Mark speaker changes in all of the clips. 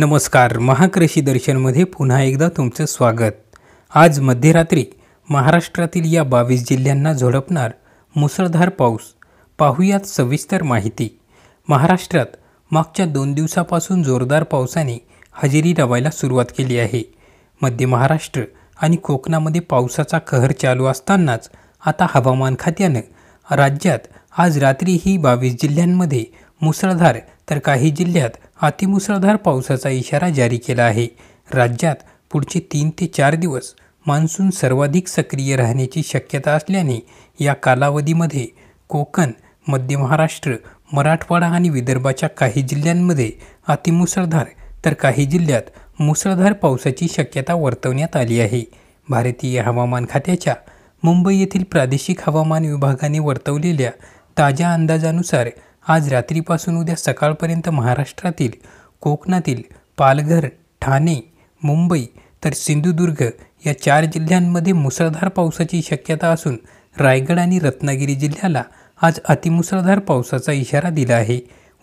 Speaker 1: नमस्कार महाकृषी दर्शनमध्ये पुन्हा एकदा तुमचं स्वागत आज मध्यरात्री महाराष्ट्रातील या बावीस जिल्ह्यांना झोडपणार मुसळधार पाऊस पाहूयात सविस्तर माहिती महाराष्ट्रात मागच्या दोन दिवसापासून जोरदार पावसाने हजेरी लावायला सुरुवात केली आहे मध्य महाराष्ट्र आणि कोकणामध्ये पावसाचा कहर चालू असतानाच आता हवामान खात्यानं राज्यात आज रात्रीही बावीस जिल्ह्यांमध्ये मुसळधार तर काही जिल्ह्यात अतिमुसळधार पावसाचा इशारा जारी केला आहे राज्यात पुढचे तीन ते चार दिवस मान्सून सर्वाधिक सक्रिय राहण्याची शक्यता असल्याने या कालावधीमध्ये कोकण मध्य महाराष्ट्र मराठवाडा आणि विदर्भाच्या काही जिल्ह्यांमध्ये अतिमुसळधार तर काही जिल्ह्यात मुसळधार पावसाची शक्यता वर्तवण्यात आली आहे भारतीय हवामान खात्याच्या मुंबई येथील प्रादेशिक हवामान विभागाने वर्तवलेल्या ताज्या अंदाजानुसार आज रात्रीपासून उद्या सकाळपर्यंत महाराष्ट्रातील कोकणातील पालघर ठाणे मुंबई तर सिंधुदुर्ग या चार जिल्ह्यांमध्ये मुसळधार पावसाची शक्यता असून रायगड आणि रत्नागिरी जिल्ह्याला आज अतिमुसळधार पावसाचा इशारा दिला आहे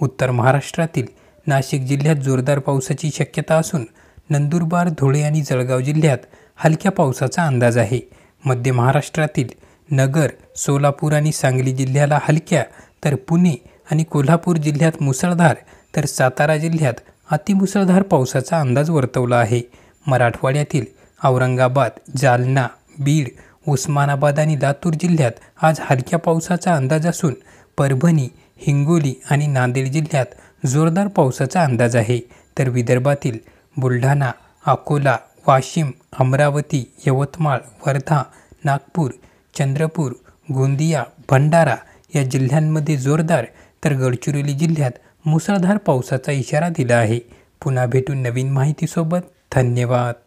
Speaker 1: उत्तर महाराष्ट्रातील नाशिक जिल्ह्यात जोरदार पावसाची शक्यता असून नंदुरबार धुळे आणि जळगाव जिल्ह्यात हलक्या पावसाचा अंदाज आहे मध्य महाराष्ट्रातील नगर सोलापूर आणि सांगली जिल्ह्याला हलक्या तर पुणे आणि कोल्हापूर जिल्ह्यात मुसळधार तर सातारा जिल्ह्यात अतिमुसळधार पावसाचा अंदाज वर्तवला आहे मराठवाड्यातील औरंगाबाद जालना बीड उस्मानाबाद आणि लातूर जिल्ह्यात आज हलक्या पावसाचा अंदाज असून परभणी हिंगोली आणि नांदेड जिल्ह्यात जोरदार पावसाचा अंदाज आहे तर विदर्भातील बुलढाणा अकोला वाशिम अमरावती यवतमाळ वर्धा नागपूर चंद्रपूर गोंदिया भंडारा या जिल्ह्यांमध्ये जोरदार तर गडचिरोली जिल्ह्यात मुसळधार पावसाचा इशारा दिला आहे पुन्हा भेटून नवीन माहितीसोबत धन्यवाद